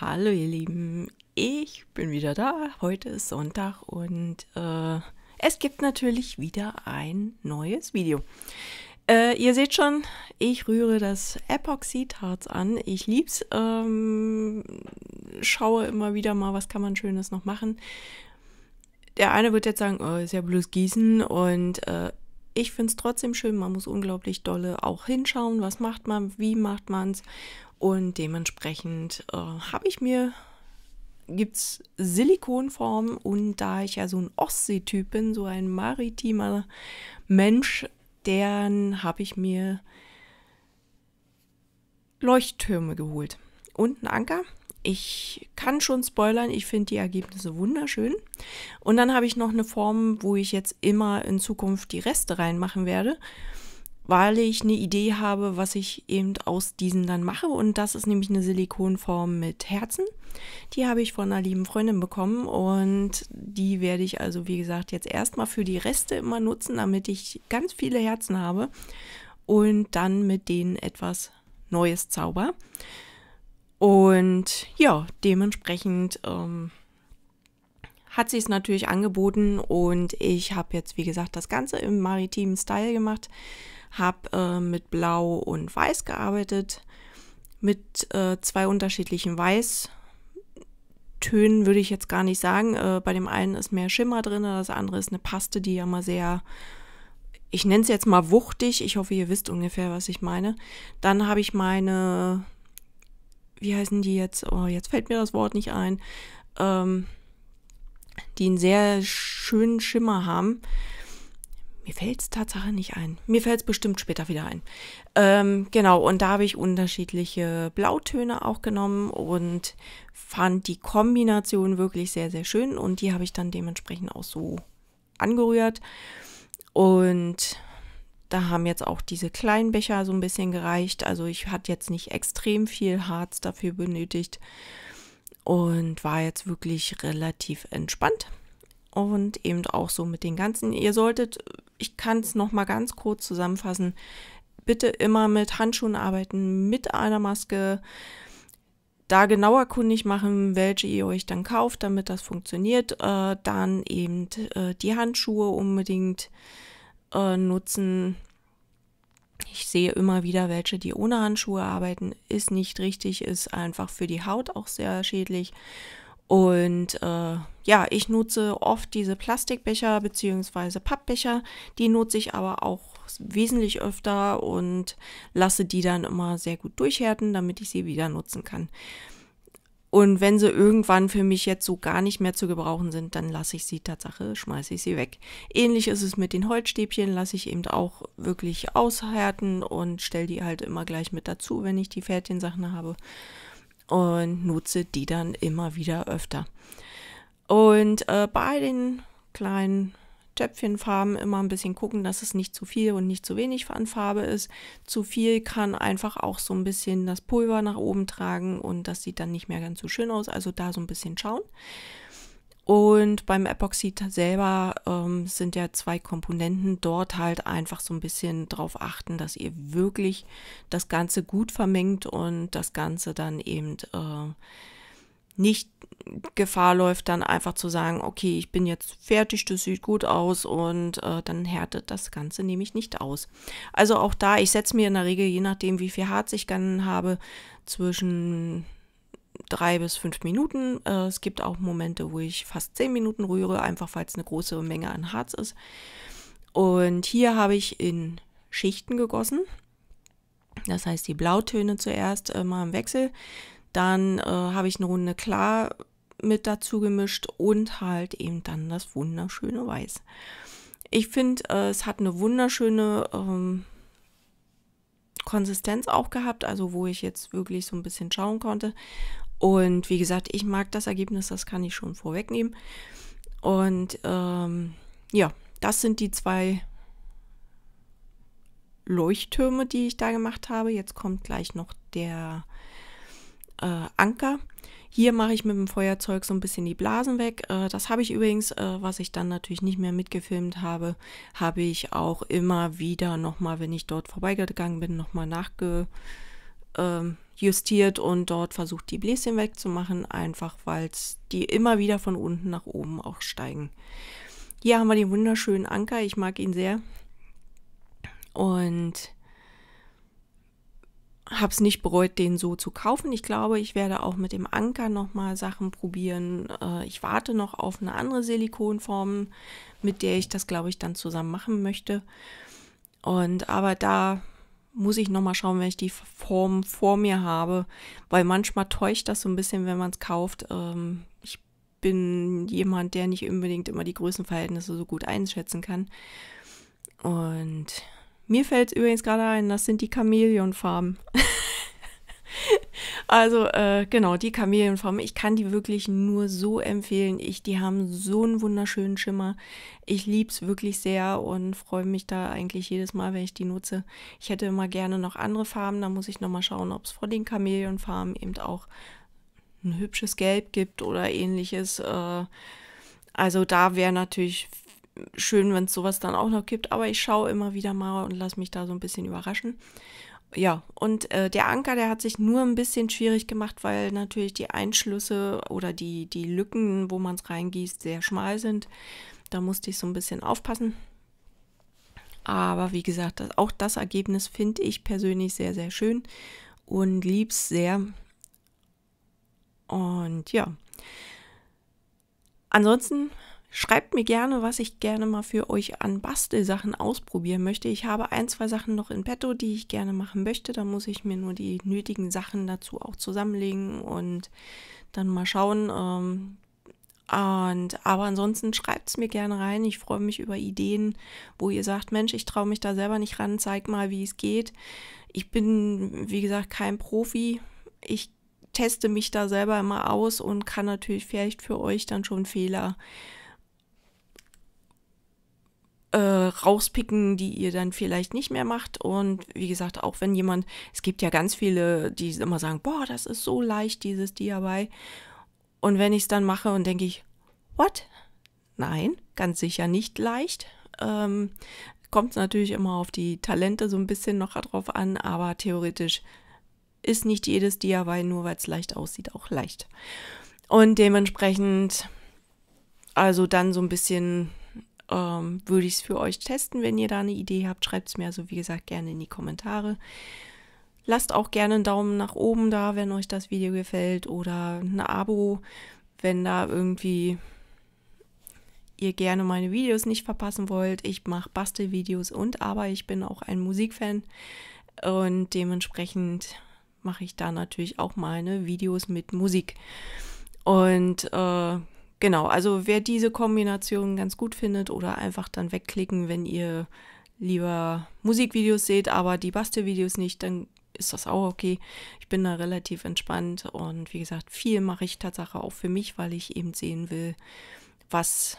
Hallo ihr Lieben, ich bin wieder da. Heute ist Sonntag und äh, es gibt natürlich wieder ein neues Video. Äh, ihr seht schon, ich rühre das Epoxidharz an. Ich lieb's. Ähm, schaue immer wieder mal, was kann man Schönes noch machen. Der eine wird jetzt sagen, oh, ist ja bloß Gießen und äh, ich finde es trotzdem schön, man muss unglaublich dolle auch hinschauen, was macht man, wie macht man es. Und dementsprechend äh, habe ich mir, gibt es Silikonformen und da ich ja so ein Ostseetyp bin, so ein maritimer Mensch, dann habe ich mir Leuchttürme geholt und einen Anker ich kann schon spoilern, ich finde die Ergebnisse wunderschön. Und dann habe ich noch eine Form, wo ich jetzt immer in Zukunft die Reste reinmachen werde, weil ich eine Idee habe, was ich eben aus diesen dann mache. Und das ist nämlich eine Silikonform mit Herzen. Die habe ich von einer lieben Freundin bekommen und die werde ich also, wie gesagt, jetzt erstmal für die Reste immer nutzen, damit ich ganz viele Herzen habe und dann mit denen etwas Neues zauber. Und ja, dementsprechend ähm, hat sie es natürlich angeboten und ich habe jetzt, wie gesagt, das Ganze im maritimen Style gemacht, habe äh, mit Blau und Weiß gearbeitet, mit äh, zwei unterschiedlichen Weiß. Tönen würde ich jetzt gar nicht sagen. Äh, bei dem einen ist mehr Schimmer drin, das andere ist eine Paste, die ja mal sehr, ich nenne es jetzt mal wuchtig. Ich hoffe, ihr wisst ungefähr, was ich meine. Dann habe ich meine wie heißen die jetzt? Oh, jetzt fällt mir das Wort nicht ein. Ähm, die einen sehr schönen Schimmer haben. Mir fällt es tatsächlich nicht ein. Mir fällt es bestimmt später wieder ein. Ähm, genau, und da habe ich unterschiedliche Blautöne auch genommen und fand die Kombination wirklich sehr, sehr schön. Und die habe ich dann dementsprechend auch so angerührt. Und da haben jetzt auch diese kleinen Becher so ein bisschen gereicht. Also ich hatte jetzt nicht extrem viel Harz dafür benötigt und war jetzt wirklich relativ entspannt. Und eben auch so mit den ganzen. Ihr solltet, ich kann es nochmal ganz kurz zusammenfassen, bitte immer mit Handschuhen arbeiten, mit einer Maske. Da genauer kundig machen, welche ihr euch dann kauft, damit das funktioniert. Äh, dann eben äh, die Handschuhe unbedingt äh, nutzen. Ich sehe immer wieder welche, die ohne Handschuhe arbeiten. Ist nicht richtig, ist einfach für die Haut auch sehr schädlich. Und äh, ja, ich nutze oft diese Plastikbecher bzw. Pappbecher. Die nutze ich aber auch wesentlich öfter und lasse die dann immer sehr gut durchhärten, damit ich sie wieder nutzen kann. Und wenn sie irgendwann für mich jetzt so gar nicht mehr zu gebrauchen sind, dann lasse ich sie Tatsache, schmeiße ich sie weg. Ähnlich ist es mit den Holzstäbchen, lasse ich eben auch wirklich aushärten und stelle die halt immer gleich mit dazu, wenn ich die Fädchensachen habe. Und nutze die dann immer wieder öfter. Und äh, bei den kleinen Töpfchenfarben immer ein bisschen gucken, dass es nicht zu viel und nicht zu wenig an Farbe ist. Zu viel kann einfach auch so ein bisschen das Pulver nach oben tragen und das sieht dann nicht mehr ganz so schön aus. Also da so ein bisschen schauen. Und beim Epoxid selber ähm, sind ja zwei Komponenten. Dort halt einfach so ein bisschen drauf achten, dass ihr wirklich das Ganze gut vermengt und das Ganze dann eben äh, nicht Gefahr läuft, dann einfach zu sagen, okay, ich bin jetzt fertig, das sieht gut aus und äh, dann härtet das Ganze nämlich nicht aus. Also auch da, ich setze mir in der Regel, je nachdem wie viel Harz ich dann habe, zwischen drei bis fünf Minuten. Äh, es gibt auch Momente, wo ich fast zehn Minuten rühre, einfach weil es eine große Menge an Harz ist. Und hier habe ich in Schichten gegossen. Das heißt, die Blautöne zuerst äh, mal im Wechsel. Dann äh, habe ich eine Runde klar mit dazu gemischt und halt eben dann das wunderschöne Weiß. Ich finde, äh, es hat eine wunderschöne ähm, Konsistenz auch gehabt, also wo ich jetzt wirklich so ein bisschen schauen konnte. Und wie gesagt, ich mag das Ergebnis, das kann ich schon vorwegnehmen. Und ähm, ja, das sind die zwei Leuchttürme, die ich da gemacht habe. Jetzt kommt gleich noch der äh, Anker. Hier mache ich mit dem Feuerzeug so ein bisschen die Blasen weg. Äh, das habe ich übrigens, äh, was ich dann natürlich nicht mehr mitgefilmt habe, habe ich auch immer wieder nochmal, wenn ich dort vorbeigegangen bin, nochmal nachjustiert ähm, äh, und dort versucht, die Bläschen wegzumachen, einfach weil die immer wieder von unten nach oben auch steigen. Hier haben wir den wunderschönen Anker, ich mag ihn sehr. Und habe es nicht bereut, den so zu kaufen. Ich glaube, ich werde auch mit dem Anker nochmal Sachen probieren. Äh, ich warte noch auf eine andere Silikonform, mit der ich das, glaube ich, dann zusammen machen möchte. Und aber da muss ich nochmal schauen, wenn ich die Form vor mir habe, weil manchmal täuscht das so ein bisschen, wenn man es kauft. Ähm, ich bin jemand, der nicht unbedingt immer die Größenverhältnisse so gut einschätzen kann. Und mir fällt übrigens gerade ein, das sind die Chamäleonfarben. also äh, genau, die Chamäleonfarben. Ich kann die wirklich nur so empfehlen. Ich, die haben so einen wunderschönen Schimmer. Ich liebe es wirklich sehr und freue mich da eigentlich jedes Mal, wenn ich die nutze. Ich hätte immer gerne noch andere Farben. Da muss ich nochmal schauen, ob es vor den Chamäleonfarben eben auch ein hübsches Gelb gibt oder ähnliches. Äh, also da wäre natürlich schön, wenn es sowas dann auch noch gibt, aber ich schaue immer wieder mal und lasse mich da so ein bisschen überraschen. Ja, und äh, der Anker, der hat sich nur ein bisschen schwierig gemacht, weil natürlich die Einschlüsse oder die, die Lücken, wo man es reingießt, sehr schmal sind. Da musste ich so ein bisschen aufpassen. Aber wie gesagt, das, auch das Ergebnis finde ich persönlich sehr, sehr schön und lieb's sehr. Und ja, ansonsten Schreibt mir gerne, was ich gerne mal für euch an Bastelsachen ausprobieren möchte. Ich habe ein, zwei Sachen noch in petto, die ich gerne machen möchte. Da muss ich mir nur die nötigen Sachen dazu auch zusammenlegen und dann mal schauen. Ähm, und, aber ansonsten schreibt es mir gerne rein. Ich freue mich über Ideen, wo ihr sagt, Mensch, ich traue mich da selber nicht ran, zeig mal, wie es geht. Ich bin, wie gesagt, kein Profi. Ich teste mich da selber immer aus und kann natürlich vielleicht für euch dann schon Fehler äh, äh, rauspicken, die ihr dann vielleicht nicht mehr macht. Und wie gesagt, auch wenn jemand, es gibt ja ganz viele, die immer sagen, boah, das ist so leicht, dieses DIY. Und wenn ich es dann mache und denke ich, what? Nein, ganz sicher nicht leicht. Ähm, Kommt es natürlich immer auf die Talente so ein bisschen noch drauf an, aber theoretisch ist nicht jedes DIY, nur weil es leicht aussieht, auch leicht. Und dementsprechend also dann so ein bisschen ähm, würde ich es für euch testen. Wenn ihr da eine Idee habt, schreibt es mir also wie gesagt gerne in die Kommentare. Lasst auch gerne einen Daumen nach oben da, wenn euch das Video gefällt oder ein Abo, wenn da irgendwie ihr gerne meine Videos nicht verpassen wollt. Ich mache Bastelvideos und aber ich bin auch ein Musikfan und dementsprechend mache ich da natürlich auch meine Videos mit Musik. Und äh, Genau, also wer diese Kombination ganz gut findet oder einfach dann wegklicken, wenn ihr lieber Musikvideos seht, aber die Bastelvideos nicht, dann ist das auch okay. Ich bin da relativ entspannt und wie gesagt, viel mache ich Tatsache auch für mich, weil ich eben sehen will, was,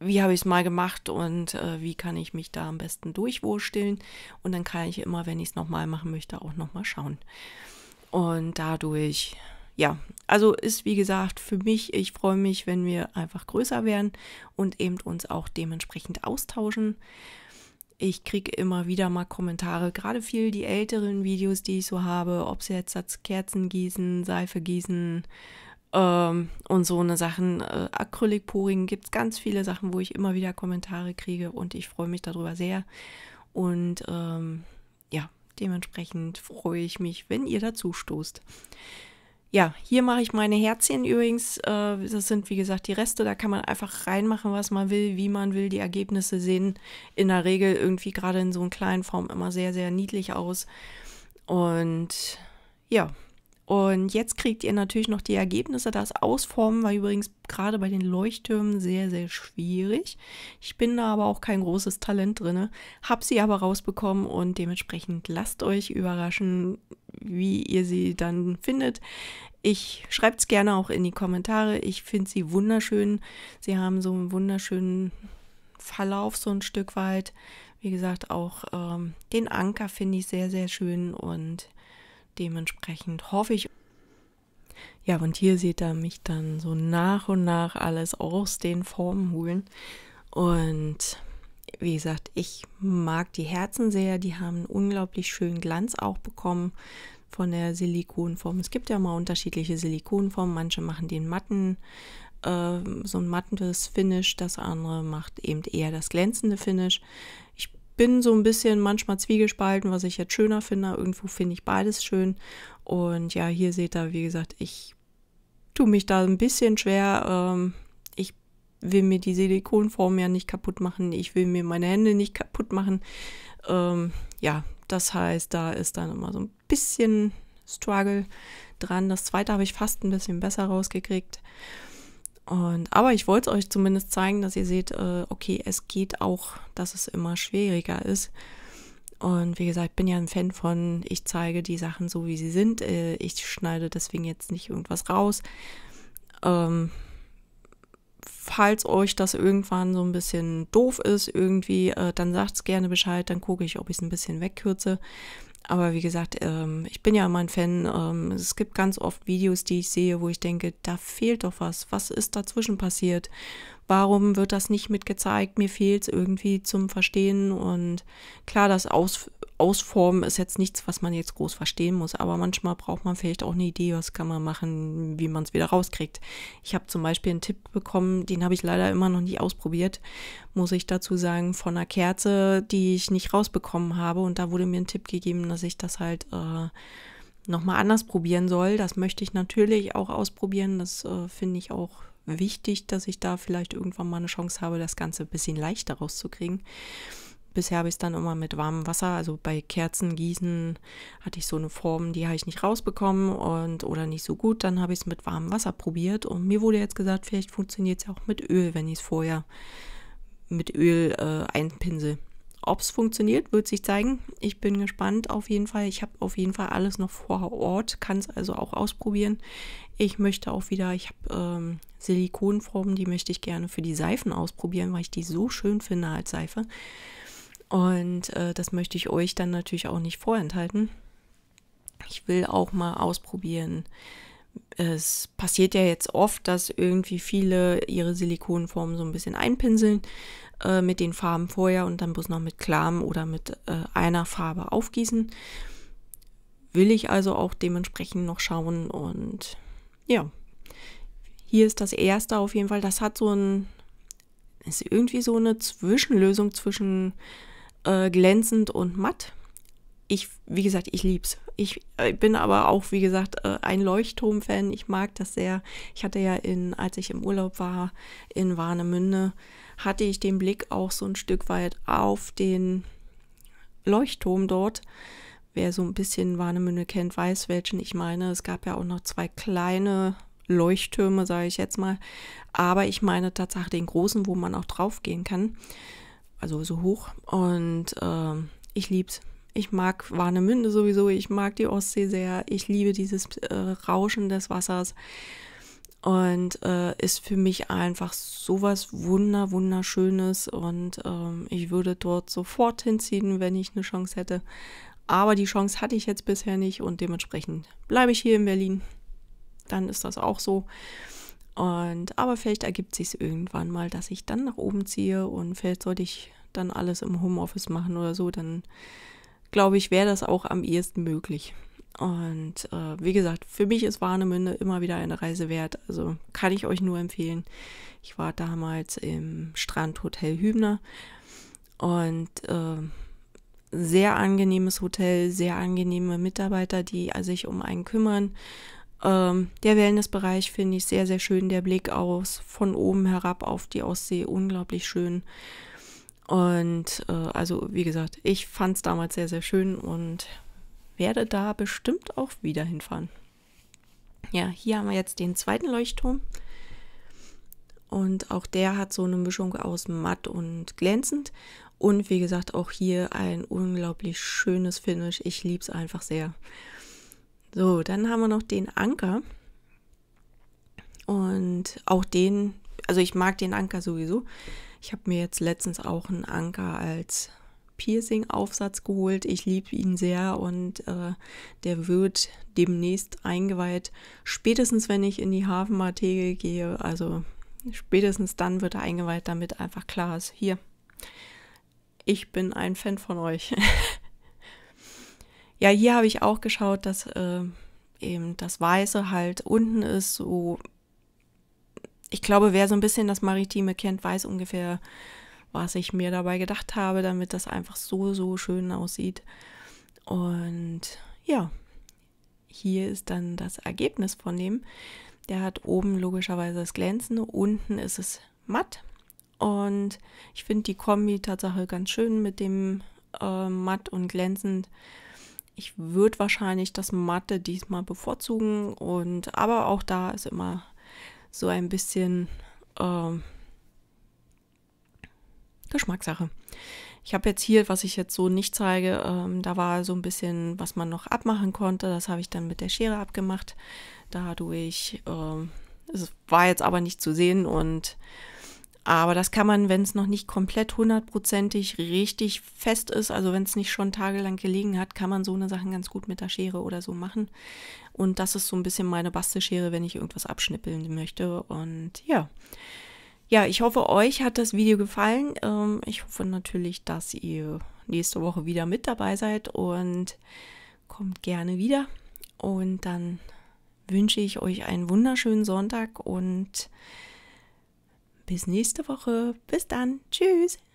wie habe ich es mal gemacht und äh, wie kann ich mich da am besten durchwursteln. Und dann kann ich immer, wenn ich es nochmal machen möchte, auch nochmal schauen. Und dadurch ja, also ist wie gesagt für mich, ich freue mich, wenn wir einfach größer werden und eben uns auch dementsprechend austauschen. Ich kriege immer wieder mal Kommentare, gerade viel die älteren Videos, die ich so habe, ob sie jetzt als Kerzen gießen, Seife gießen ähm, und so eine Sachen. Äh, Acrylic-Poring gibt es ganz viele Sachen, wo ich immer wieder Kommentare kriege und ich freue mich darüber sehr. Und ähm, ja, dementsprechend freue ich mich, wenn ihr dazu stoßt. Ja, hier mache ich meine Herzchen übrigens. Äh, das sind wie gesagt die Reste. Da kann man einfach reinmachen, was man will, wie man will. Die Ergebnisse sehen in der Regel irgendwie gerade in so einer kleinen Form immer sehr, sehr niedlich aus. Und ja, und jetzt kriegt ihr natürlich noch die Ergebnisse. Das Ausformen war übrigens gerade bei den Leuchttürmen sehr, sehr schwierig. Ich bin da aber auch kein großes Talent drin, Hab sie aber rausbekommen und dementsprechend lasst euch überraschen wie ihr sie dann findet. Ich schreibe es gerne auch in die Kommentare. Ich finde sie wunderschön. Sie haben so einen wunderschönen Verlauf so ein Stück weit. Wie gesagt, auch ähm, den Anker finde ich sehr, sehr schön und dementsprechend hoffe ich. Ja, und hier seht ihr mich dann so nach und nach alles aus den Formen holen. Und wie gesagt, ich mag die Herzen sehr. Die haben einen unglaublich schönen Glanz auch bekommen von der Silikonform. Es gibt ja mal unterschiedliche Silikonformen. Manche machen den matten, äh, so ein mattes Finish, das andere macht eben eher das glänzende Finish. Ich bin so ein bisschen manchmal zwiegespalten, was ich jetzt schöner finde. Irgendwo finde ich beides schön. Und ja, hier seht ihr, wie gesagt, ich tue mich da ein bisschen schwer. Ähm, ich will mir die Silikonform ja nicht kaputt machen. Ich will mir meine Hände nicht kaputt machen. Ähm, ja, das heißt, da ist dann immer so ein bisschen Struggle dran. Das zweite habe ich fast ein bisschen besser rausgekriegt. Und, aber ich wollte es euch zumindest zeigen, dass ihr seht, äh, okay, es geht auch, dass es immer schwieriger ist. Und wie gesagt, bin ja ein Fan von, ich zeige die Sachen so, wie sie sind. Äh, ich schneide deswegen jetzt nicht irgendwas raus. Ähm, falls euch das irgendwann so ein bisschen doof ist, irgendwie, äh, dann es gerne Bescheid, dann gucke ich, ob ich es ein bisschen wegkürze. Aber wie gesagt, ähm, ich bin ja immer ein Fan. Ähm, es gibt ganz oft Videos, die ich sehe, wo ich denke, da fehlt doch was. Was ist dazwischen passiert? warum wird das nicht mitgezeigt, mir fehlt es irgendwie zum Verstehen und klar, das Aus Ausformen ist jetzt nichts, was man jetzt groß verstehen muss, aber manchmal braucht man vielleicht auch eine Idee, was kann man machen, wie man es wieder rauskriegt. Ich habe zum Beispiel einen Tipp bekommen, den habe ich leider immer noch nicht ausprobiert, muss ich dazu sagen, von einer Kerze, die ich nicht rausbekommen habe und da wurde mir ein Tipp gegeben, dass ich das halt... Äh, nochmal anders probieren soll. Das möchte ich natürlich auch ausprobieren. Das äh, finde ich auch wichtig, dass ich da vielleicht irgendwann mal eine Chance habe, das Ganze ein bisschen leichter rauszukriegen. Bisher habe ich es dann immer mit warmem Wasser, also bei Kerzen gießen, hatte ich so eine Form, die habe ich nicht rausbekommen und oder nicht so gut. Dann habe ich es mit warmem Wasser probiert und mir wurde jetzt gesagt, vielleicht funktioniert es ja auch mit Öl, wenn ich es vorher mit Öl äh, einpinsel. Ob es funktioniert, wird sich zeigen. Ich bin gespannt auf jeden Fall. Ich habe auf jeden Fall alles noch vor Ort, kann es also auch ausprobieren. Ich möchte auch wieder, ich habe ähm, Silikonformen, die möchte ich gerne für die Seifen ausprobieren, weil ich die so schön finde als Seife. Und äh, das möchte ich euch dann natürlich auch nicht vorenthalten. Ich will auch mal ausprobieren. Es passiert ja jetzt oft, dass irgendwie viele ihre Silikonformen so ein bisschen einpinseln äh, mit den Farben vorher und dann bloß noch mit Klamm oder mit äh, einer Farbe aufgießen. Will ich also auch dementsprechend noch schauen und ja, hier ist das erste auf jeden Fall. Das hat so ein, ist irgendwie so eine Zwischenlösung zwischen äh, glänzend und matt. Ich, wie gesagt, ich lieb's. Ich äh, bin aber auch, wie gesagt, äh, ein Leuchtturm-Fan. Ich mag das sehr. Ich hatte ja in, als ich im Urlaub war, in Warnemünde, hatte ich den Blick auch so ein Stück weit auf den Leuchtturm dort. Wer so ein bisschen Warnemünde kennt, weiß, welchen ich meine. Es gab ja auch noch zwei kleine Leuchttürme, sage ich jetzt mal. Aber ich meine tatsächlich den großen, wo man auch drauf gehen kann. Also so hoch. Und äh, ich es. Ich mag Warnemünde sowieso, ich mag die Ostsee sehr, ich liebe dieses äh, Rauschen des Wassers und äh, ist für mich einfach sowas wunder wunderschönes und ähm, ich würde dort sofort hinziehen, wenn ich eine Chance hätte. Aber die Chance hatte ich jetzt bisher nicht und dementsprechend bleibe ich hier in Berlin. Dann ist das auch so. Und aber vielleicht ergibt sich irgendwann mal, dass ich dann nach oben ziehe und vielleicht sollte ich dann alles im Homeoffice machen oder so, dann glaube ich, wäre das auch am ehesten möglich. Und äh, wie gesagt, für mich ist Warnemünde immer wieder eine Reise wert. Also kann ich euch nur empfehlen. Ich war damals im Strandhotel Hübner und äh, sehr angenehmes Hotel, sehr angenehme Mitarbeiter, die äh, sich um einen kümmern. Ähm, der Wellnessbereich finde ich sehr, sehr schön. Der Blick aus von oben herab auf die Ostsee unglaublich schön. Und äh, also, wie gesagt, ich fand es damals sehr, sehr schön und werde da bestimmt auch wieder hinfahren. Ja, hier haben wir jetzt den zweiten Leuchtturm. Und auch der hat so eine Mischung aus matt und glänzend. Und wie gesagt, auch hier ein unglaublich schönes Finish. Ich liebe es einfach sehr. So, dann haben wir noch den Anker. Und auch den, also ich mag den Anker sowieso. Ich habe mir jetzt letztens auch einen Anker als Piercing-Aufsatz geholt. Ich liebe ihn sehr und äh, der wird demnächst eingeweiht. Spätestens, wenn ich in die Hafenmarthege gehe, also spätestens dann wird er eingeweiht, damit einfach klar ist, hier, ich bin ein Fan von euch. ja, hier habe ich auch geschaut, dass äh, eben das Weiße halt unten ist, so ich glaube, wer so ein bisschen das Maritime kennt, weiß ungefähr, was ich mir dabei gedacht habe, damit das einfach so, so schön aussieht. Und ja, hier ist dann das Ergebnis von dem. Der hat oben logischerweise das Glänzende, unten ist es matt. Und ich finde die Kombi tatsächlich ganz schön mit dem äh, matt und glänzend. Ich würde wahrscheinlich das matte diesmal bevorzugen und aber auch da ist immer so ein bisschen äh, Geschmackssache. Ich habe jetzt hier, was ich jetzt so nicht zeige, ähm, da war so ein bisschen, was man noch abmachen konnte. Das habe ich dann mit der Schere abgemacht. Dadurch, ähm, es war jetzt aber nicht zu sehen und aber das kann man, wenn es noch nicht komplett hundertprozentig richtig fest ist, also wenn es nicht schon tagelang gelegen hat, kann man so eine Sachen ganz gut mit der Schere oder so machen. Und das ist so ein bisschen meine Bastelschere, wenn ich irgendwas abschnippeln möchte. Und ja, ja, ich hoffe, euch hat das Video gefallen. Ähm, ich hoffe natürlich, dass ihr nächste Woche wieder mit dabei seid und kommt gerne wieder. Und dann wünsche ich euch einen wunderschönen Sonntag und bis nächste Woche. Bis dann. Tschüss.